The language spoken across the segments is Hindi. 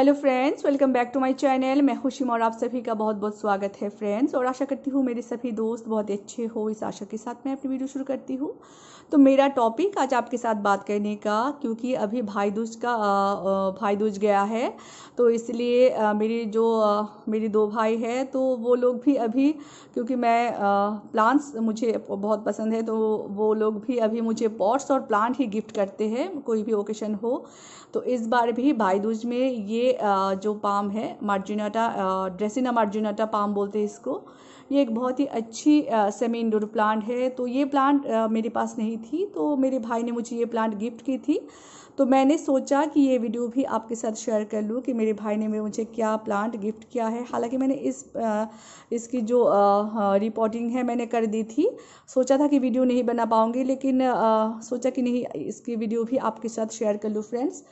hello friends welcome back to my channel मैं खुशी और आप सभी का बहुत बहुत स्वागत है फ्रेंड्स और आशा करती हूँ मेरे सभी दोस्त बहुत अच्छे हो इस आशा के साथ मैं अपनी वीडियो शुरू करती हूँ तो मेरा टॉपिक आज आपके साथ बात करने का क्योंकि अभी भाई दूज का भाई दूज गया है तो इसलिए मेरी जो मेरे दो भाई है तो वो लोग भी अभी क्योंकि मैं प्लांट्स मुझे बहुत पसंद है तो वो लोग भी अभी मुझे पॉट्स और प्लांट ही गिफ्ट करते हैं कोई भी ओकेशन हो तो इस बार भी भाई दूज में ये जो पाम है मार्जिनाटा ड्रेसिना मार्जिनाटा पाम बोलते हैं इसको ये एक बहुत ही अच्छी सेमी इंडोर प्लांट है तो ये प्लांट मेरे पास नहीं थी तो मेरे भाई ने मुझे ये प्लांट गिफ्ट की थी तो मैंने सोचा कि ये वीडियो भी आपके साथ शेयर कर लूँ कि मेरे भाई ने मेरे मुझे क्या प्लांट गिफ्ट किया है हालांकि मैंने इस इसकी जो रिपोर्टिंग है मैंने कर दी थी सोचा था कि वीडियो नहीं बना पाऊँगी लेकिन सोचा कि नहीं इसकी वीडियो भी आपके साथ शेयर कर लूँ फ्रेंड्स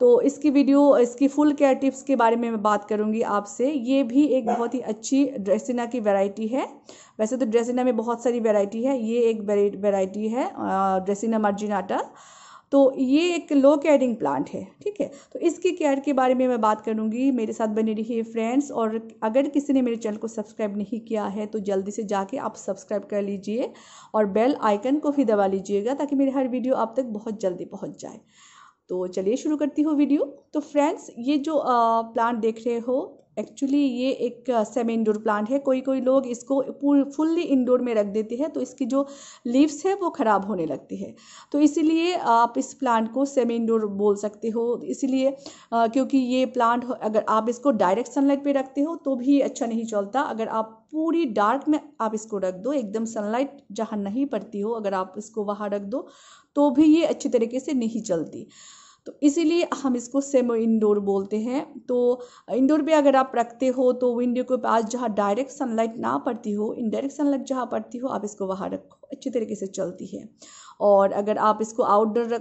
तो इसकी वीडियो इसकी फुल केयर टिप्स के बारे में मैं बात करूँगी आपसे ये भी एक बहुत ही अच्छी ड्रेसिना की वैरायटी है वैसे तो ड्रेसिना में बहुत सारी वैरायटी है ये एक वैरायटी है ड्रेसिना मार्जिनाटा तो ये एक लो केयरिंग प्लांट है ठीक है तो इसकी केयर के बारे में मैं बात करूँगी मेरे साथ बने रहिए फ्रेंड्स और अगर किसी ने मेरे चैनल को सब्सक्राइब नहीं किया है तो जल्दी से जाके आप सब्सक्राइब कर लीजिए और बेल आइकन को भी दबा लीजिएगा ताकि मेरी हर वीडियो आप तक बहुत जल्दी पहुँच जाए तो चलिए शुरू करती हूँ वीडियो तो फ्रेंड्स ये जो प्लांट देख रहे हो एक्चुअली ये एक सेमी इंडोर प्लांट है कोई कोई लोग इसको फुल्ली इंडोर में रख देते हैं तो इसकी जो लीव्स है वो ख़राब होने लगती है तो इसीलिए आप इस प्लांट को सेमी इंडोर बोल सकते हो इसीलिए क्योंकि ये प्लांट अगर आप इसको डायरेक्ट सनलाइट पे रखते हो तो भी अच्छा नहीं चलता अगर आप पूरी डार्क में आप इसको रख दो एकदम सनलाइट जहाँ नहीं पड़ती हो अगर आप इसको वहाँ रख दो तो भी ये अच्छी तरीके से नहीं चलती तो इसीलिए हम इसको सेमो इंडोर बोलते हैं तो इंडोर भी अगर आप रखते हो तो विंडो के पास जहाँ डायरेक्ट सनलाइट ना पड़ती हो इनडायरेक्ट सनलाइट जहाँ पड़ती हो आप इसको वहाँ रखो अच्छी तरीके से चलती है और अगर आप इसको आउटडोर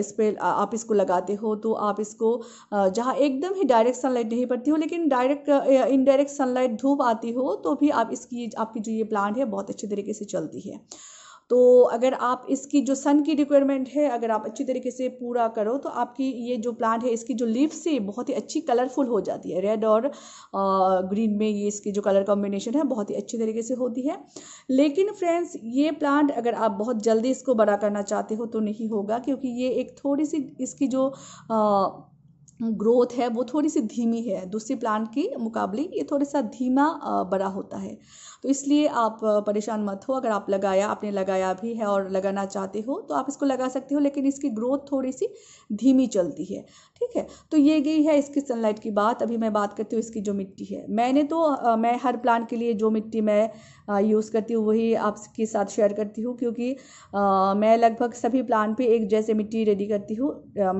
इस पर आप इसको लगाते हो तो आप इसको जहाँ एकदम ही डायरेक्ट सनलाइट नहीं पड़ती हो लेकिन डायरेक्ट इनडायरेक्ट सनलाइट धूप आती हो तो भी आप इसकी आपकी जो ये प्लांट है बहुत अच्छी तरीके से चलती है तो अगर आप इसकी जो सन की रिक्वायरमेंट है अगर आप अच्छी तरीके से पूरा करो तो आपकी ये जो प्लांट है इसकी जो लीव है बहुत ही अच्छी कलरफुल हो जाती है रेड और ग्रीन में ये इसकी जो कलर कॉम्बिनेशन है बहुत ही अच्छी तरीके से होती है लेकिन फ्रेंड्स ये प्लांट अगर आप बहुत जल्दी इसको बड़ा करना चाहते हो तो नहीं होगा क्योंकि ये एक थोड़ी सी इसकी जो आ, ग्रोथ है वो थोड़ी सी धीमी है दूसरी प्लांट की मुकाबले ये थोड़ा सा धीमा बड़ा होता है तो इसलिए आप परेशान मत हो अगर आप लगाया आपने लगाया भी है और लगाना चाहते हो तो आप इसको लगा सकते हो लेकिन इसकी ग्रोथ थोड़ी सी धीमी चलती है ठीक है तो ये गई है इसकी सनलाइट की बात अभी मैं बात करती हूँ इसकी जो मिट्टी है मैंने तो आ, मैं हर प्लांट के लिए जो मिट्टी मैं यूज़ करती हूँ वही आपके साथ शेयर करती हूँ क्योंकि आ, मैं लगभग सभी प्लांट पे एक जैसे मिट्टी रेडी करती हूँ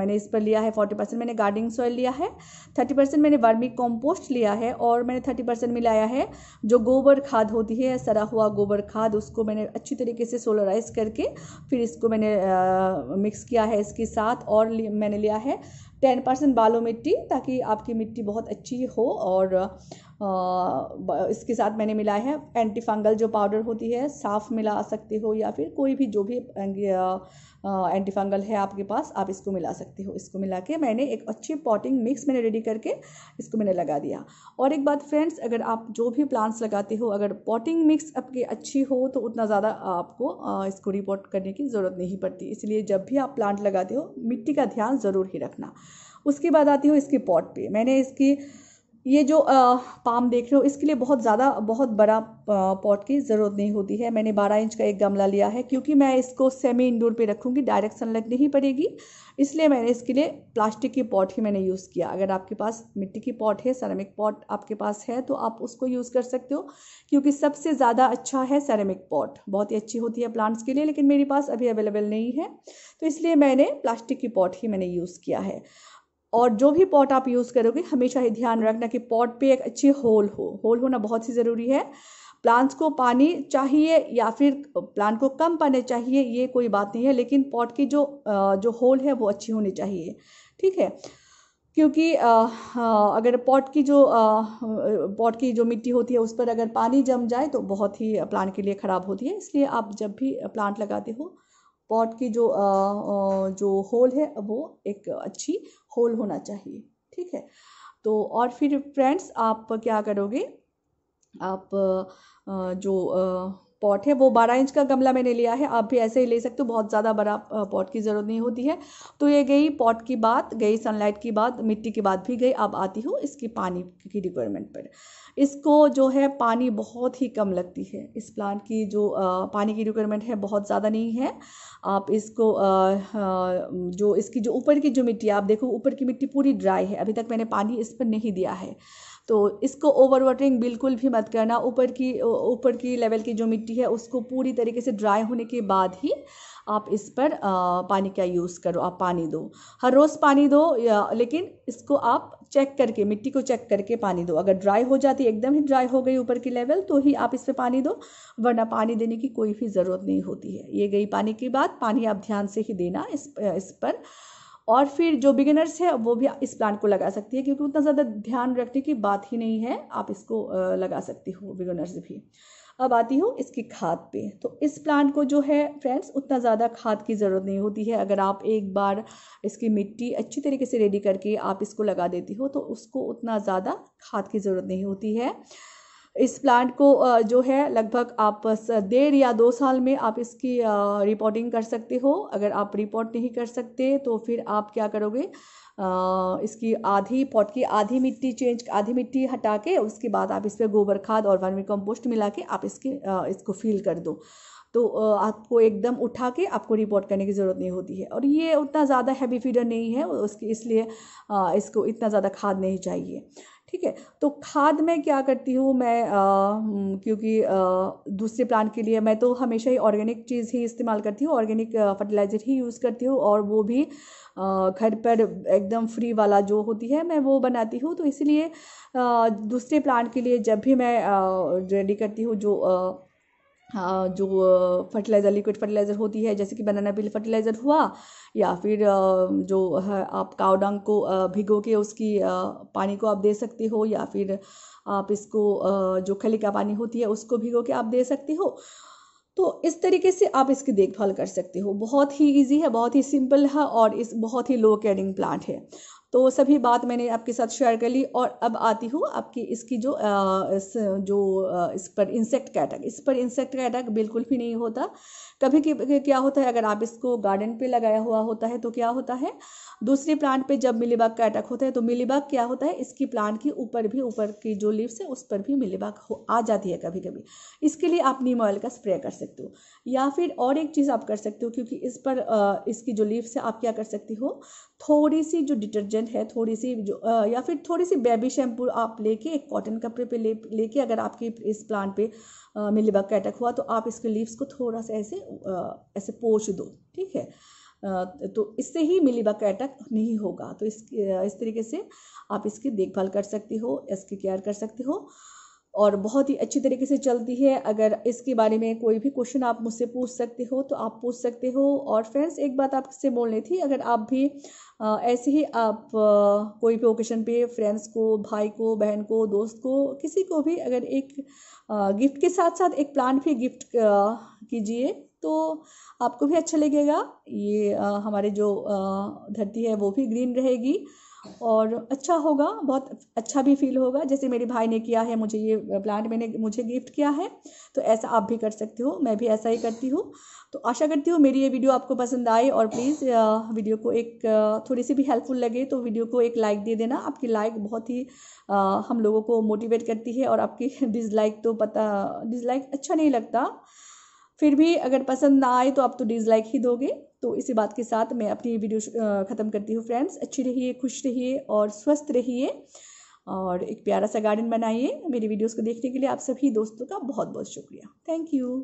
मैंने इस पर लिया है फोर्टी परसेंट मैंने गार्डनिंग सॉइल लिया है थर्टी परसेंट मैंने वर्मी कॉम्पोस्ट लिया है और मैंने थर्टी परसेंट मिलाया है जो गोबर खाद होती है सड़ा हुआ गोबर खाद उसको मैंने अच्छी तरीके से सोलराइज करके फिर इसको मैंने मिक्स किया है इसके साथ और मैंने लिया है टेन परसेंट बालो मिट्टी ताकि आपकी मिट्टी बहुत अच्छी हो और इसके साथ मैंने मिलाया है एंटी फंगल जो पाउडर होती है साफ मिला सकते हो या फिर कोई भी जो भी एंटी फंगल है आपके पास आप इसको मिला सकते हो इसको मिला के मैंने एक अच्छी पॉटिंग मिक्स मैंने रेडी करके इसको मैंने लगा दिया और एक बात फ्रेंड्स अगर आप जो भी प्लांट्स लगाते हो अगर पॉटिंग मिक्स आपकी अच्छी हो तो उतना ज़्यादा आपको इसको रिपोर्ट करने की ज़रूरत नहीं पड़ती इसलिए जब भी आप प्लांट लगाते हो मिट्टी का ध्यान ज़रूर ही रखना उसके बाद आती हो इसके पॉट पे मैंने इसकी ये जो पाम देख रहे हो इसके लिए बहुत ज़्यादा बहुत बड़ा पॉट की ज़रूरत नहीं होती है मैंने 12 इंच का एक गमला लिया है क्योंकि मैं इसको सेमी इंडोर पे रखूँगी डायरेक्ट सनलाइट नहीं पड़ेगी इसलिए मैंने इसके लिए प्लास्टिक की पॉट ही मैंने यूज़ किया अगर आपके पास मिट्टी की पॉट है सेरेमिक पॉट आपके पास है तो आप उसको यूज़ कर सकते हो क्योंकि सबसे ज़्यादा अच्छा है सेरेमिक पॉट बहुत ही अच्छी होती है प्लांट्स के लिए लेकिन मेरे पास अभी अवेलेबल नहीं है तो इसलिए मैंने प्लास्टिक की पॉट ही मैंने यूज़ किया है और जो भी पॉट आप यूज़ करोगे हमेशा ही ध्यान रखना कि पॉट पे एक अच्छी होल हो होल होना बहुत ही ज़रूरी है प्लांट्स को पानी चाहिए या फिर प्लांट को कम पानी चाहिए ये कोई बात नहीं है लेकिन पॉट की जो जो होल है वो अच्छी होनी चाहिए ठीक है क्योंकि अगर पॉट की जो पॉट की जो मिट्टी होती है उस पर अगर पानी जम जाए तो बहुत ही प्लांट के लिए ख़राब होती है इसलिए आप जब भी प्लांट लगाते हो पॉट की जो जो होल है वो एक अच्छी होल होना चाहिए ठीक है तो और फिर फ्रेंड्स आप क्या करोगे आप जो पॉट है वो बारह इंच का गमला मैंने लिया है आप भी ऐसे ही ले सकते हो बहुत ज़्यादा बड़ा पॉट की ज़रूरत नहीं होती है तो ये गई पॉट की बात गई सनलाइट की बात मिट्टी की बात भी गई अब आती हूँ इसकी पानी की रिक्वायरमेंट पर इसको जो है पानी बहुत ही कम लगती है इस प्लांट की जो आ, पानी की रिक्वायरमेंट है बहुत ज़्यादा नहीं है आप इसको आ, आ, जो इसकी जो ऊपर की जो मिट्टी आप देखो ऊपर की मिट्टी पूरी ड्राई है अभी तक मैंने पानी इस पर नहीं दिया है तो इसको ओवर वाटरिंग बिल्कुल भी मत करना ऊपर की ऊपर की लेवल की जो मिट्टी है उसको पूरी तरीके से ड्राई होने के बाद ही आप इस पर आ, पानी का यूज़ करो आप पानी दो हर रोज़ पानी दो या, लेकिन इसको आप चेक करके मिट्टी को चेक करके पानी दो अगर ड्राई हो जाती एकदम ही ड्राई हो गई ऊपर की लेवल तो ही आप इस पर पानी दो वरना पानी देने की कोई भी ज़रूरत नहीं होती है ये गई पानी की बात पानी आप ध्यान से ही देना इस इस पर और फिर जो बिगिनर्स है वो भी इस प्लांट को लगा सकती है क्योंकि उतना ज़्यादा ध्यान रखने की बात ही नहीं है आप इसको लगा सकती हो बिगिनर्स भी अब आती हूँ इसकी खाद पे तो इस प्लांट को जो है फ्रेंड्स उतना ज़्यादा खाद की ज़रूरत नहीं होती है अगर आप एक बार इसकी मिट्टी अच्छी तरीके से रेडी करके आप इसको लगा देती हो तो उसको उतना ज़्यादा खाद की ज़रूरत नहीं होती है इस प्लांट को जो है लगभग आप डेढ़ या दो साल में आप इसकी रिपोर्टिंग कर सकते हो अगर आप रिपोर्ट नहीं कर सकते तो फिर आप क्या करोगे इसकी आधी पॉट की आधी मिट्टी चेंज आधी मिट्टी हटा के उसके बाद आप इस पर गोबर खाद और वर्मी कंपोस्ट मिला के आप इसकी इसको फील कर दो तो आपको एकदम उठा के आपको रिपोर्ट करने की ज़रूरत नहीं होती है और ये उतना ज़्यादा हैवी फीडर नहीं है उसकी इसलिए इसको इतना ज़्यादा खाद नहीं चाहिए ठीक है तो खाद में क्या करती हूँ मैं आ, क्योंकि दूसरे प्लांट के लिए मैं तो हमेशा ही ऑर्गेनिक चीज़ ही इस्तेमाल करती हूँ ऑर्गेनिक फर्टिलाइज़र ही यूज़ करती हूँ और वो भी घर पर एकदम फ्री वाला जो होती है मैं वो बनाती हूँ तो इसलिए दूसरे प्लांट के लिए जब भी मैं रेडी करती हूँ जो जो फर्टिलाइज़र लिक्विड फर्टिलाइज़र होती है जैसे कि बनाना पील फर्टिलाइज़र हुआ या फिर जो है आप काउडंग को भिगो के उसकी पानी को आप दे सकते हो या फिर आप इसको जो खली का पानी होती है उसको भिगो के आप दे सकते हो तो इस तरीके से आप इसकी देखभाल कर सकते हो बहुत ही इजी है बहुत ही सिंपल है और इस बहुत ही लो केयरिंग प्लांट है तो वो सभी बात मैंने आपके साथ शेयर कर ली और अब आती हूँ आपकी इसकी जो आ, इस, जो इस पर इंसेक्ट का अटैक इस पर इंसेक्ट का अटैक बिल्कुल भी नहीं होता कभी क्या होता है अगर आप इसको गार्डन पे लगाया हुआ होता है तो क्या होता है दूसरे प्लांट पे जब मिलीबाग का अटैक होता है तो मिलीबाग क्या होता है इसकी प्लांट के ऊपर भी ऊपर की जो लीव्स है उस पर भी मिलीबाग आ जाती है कभी कभी इसके लिए आप नीम ऑयल का स्प्रे कर सकते हो या फिर और एक चीज़ आप कर सकते हो क्योंकि इस पर इसकी जो लीव्स है आप क्या कर सकती हो थोड़ी सी जो डिटर्जेंट है थोड़ी सी जो आ, या फिर थोड़ी सी बेबी शैम्पू आप लेके एक कॉटन कपड़े पे ले लेके अगर आपके इस प्लांट पे मिलीबग का अटैक हुआ तो आप इसके लीव्स को थोड़ा सा ऐसे आ, ऐसे पोछ दो ठीक है तो इससे ही मिलीबग का अटैक नहीं होगा तो इस इस तरीके से आप इसकी देखभाल कर सकती हो इसकी केयर कर सकती हो और बहुत ही अच्छी तरीके से चलती है अगर इसके बारे में कोई भी क्वेश्चन आप मुझसे पूछ सकते हो तो आप पूछ सकते हो और फ्रेंड्स एक बात आपसे बोलनी थी अगर आप भी ऐसे ही आप कोई भी ओकेशन पे फ्रेंड्स को भाई को बहन को दोस्त को किसी को भी अगर एक गिफ्ट के साथ साथ एक प्लांट भी गिफ्ट कीजिए तो आपको भी अच्छा लगेगा ये हमारे जो धरती है वो भी ग्रीन रहेगी और अच्छा होगा बहुत अच्छा भी फील होगा जैसे मेरे भाई ने किया है मुझे ये प्लांट मैंने मुझे गिफ्ट किया है तो ऐसा आप भी कर सकते हो मैं भी ऐसा ही करती हूँ तो आशा करती हूँ मेरी ये वीडियो आपको पसंद आए और प्लीज़ वीडियो को एक थोड़ी सी भी हेल्पफुल लगे तो वीडियो को एक लाइक दे देना आपकी लाइक बहुत ही हम लोगों को मोटिवेट करती है और आपकी डिसलाइक तो पता डिसलाइक अच्छा नहीं लगता फिर भी अगर पसंद ना आए तो आप तो डिसलाइक ही दोगे तो इसी बात के साथ मैं अपनी वीडियो ख़त्म करती हूँ फ्रेंड्स अच्छी रहिए खुश रहिए और स्वस्थ रहिए और एक प्यारा सा गार्डन बनाइए मेरी वीडियोस को देखने के लिए आप सभी दोस्तों का बहुत बहुत शुक्रिया थैंक यू